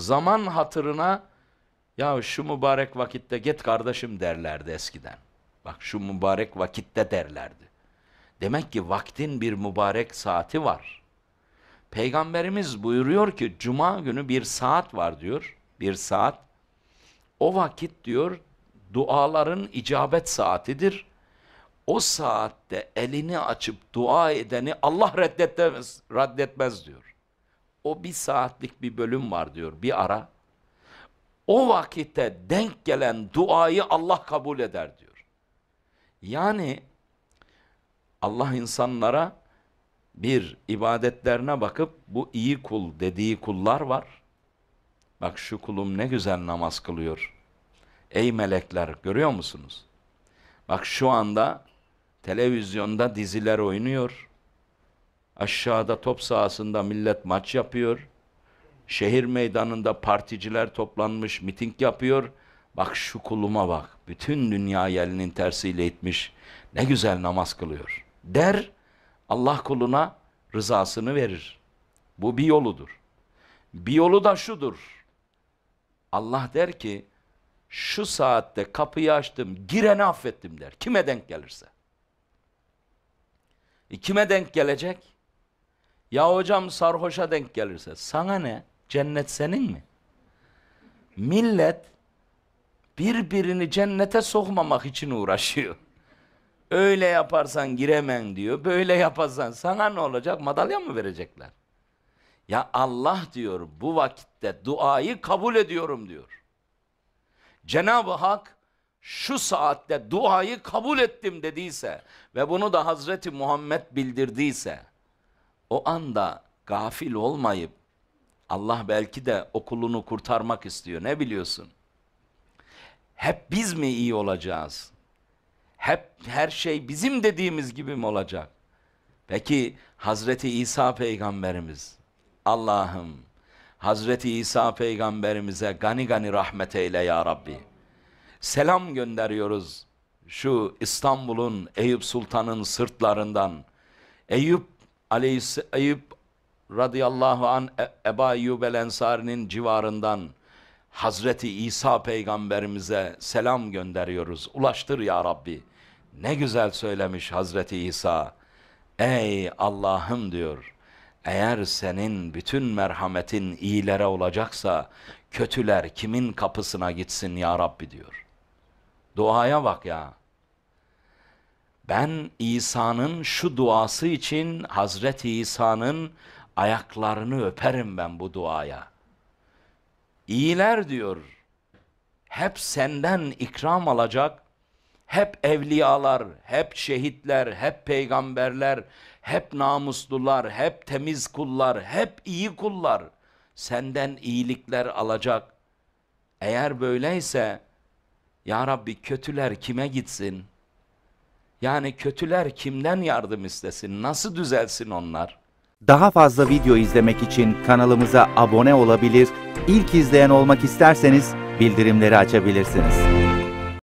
zaman hatırına ya şu mübarek vakitte git kardeşim derlerdi eskiden. Bak şu mübarek vakitte derlerdi. Demek ki vaktin bir mübarek saati var. Peygamberimiz buyuruyor ki cuma günü bir saat var diyor. Bir saat. O vakit diyor duaların icabet saatidir. O saatte elini açıp dua edeni Allah reddetmez, reddetmez diyor o bir saatlik bir bölüm var diyor bir ara. O vakitte denk gelen duayı Allah kabul eder diyor. Yani Allah insanlara bir ibadetlerine bakıp bu iyi kul dediği kullar var. Bak şu kulum ne güzel namaz kılıyor. Ey melekler görüyor musunuz? Bak şu anda televizyonda diziler oynuyor. Aşağıda top sahasında millet maç yapıyor. Şehir meydanında particiler toplanmış, miting yapıyor. Bak şu kuluma bak. Bütün dünya elinin tersiyle itmiş. Ne güzel namaz kılıyor. Der, Allah kuluna rızasını verir. Bu bir yoludur. Bir yolu da şudur. Allah der ki, şu saatte kapıyı açtım, gireni affettim der. Kime denk gelirse. E kime denk gelecek? Ya hocam sarhoşa denk gelirse sana ne? Cennet senin mi? Millet birbirini cennete sokmamak için uğraşıyor. Öyle yaparsan giremem diyor. Böyle yaparsan sana ne olacak? Madalya mı verecekler? Ya Allah diyor bu vakitte duayı kabul ediyorum diyor. Cenab-ı Hak şu saatte duayı kabul ettim dediyse ve bunu da Hazreti Muhammed bildirdiyse o anda gafil olmayıp Allah belki de okulunu kurtarmak istiyor. Ne biliyorsun? Hep biz mi iyi olacağız? Hep her şey bizim dediğimiz gibi mi olacak? Peki Hazreti İsa peygamberimiz Allah'ım Hazreti İsa peygamberimize gani gani rahmet eyle ya Rabbi. Selam gönderiyoruz şu İstanbul'un Eyüp Sultan'ın sırtlarından. Eyüp Aleyhisseyyib radıyallahu an e-, Eba Eyyub el Ensari'nin civarından Hazreti İsa peygamberimize selam gönderiyoruz. Ulaştır ya Rabbi. Ne güzel söylemiş Hazreti İsa. Ey Allah'ım diyor. Eğer senin bütün merhametin iyilere olacaksa kötüler kimin kapısına gitsin ya Rabbi diyor. Duaya bak ya ben İsa'nın şu duası için Hazreti İsa'nın ayaklarını öperim ben bu duaya. İyiler diyor. Hep senden ikram alacak. Hep evliyalar, hep şehitler, hep peygamberler, hep namuslular, hep temiz kullar, hep iyi kullar senden iyilikler alacak. Eğer böyleyse ya Rabbi kötüler kime gitsin?'' Yani kötüler kimden yardım istesin? Nasıl düzelsin onlar? Daha fazla video izlemek için kanalımıza abone olabilir, ilk izleyen olmak isterseniz bildirimleri açabilirsiniz.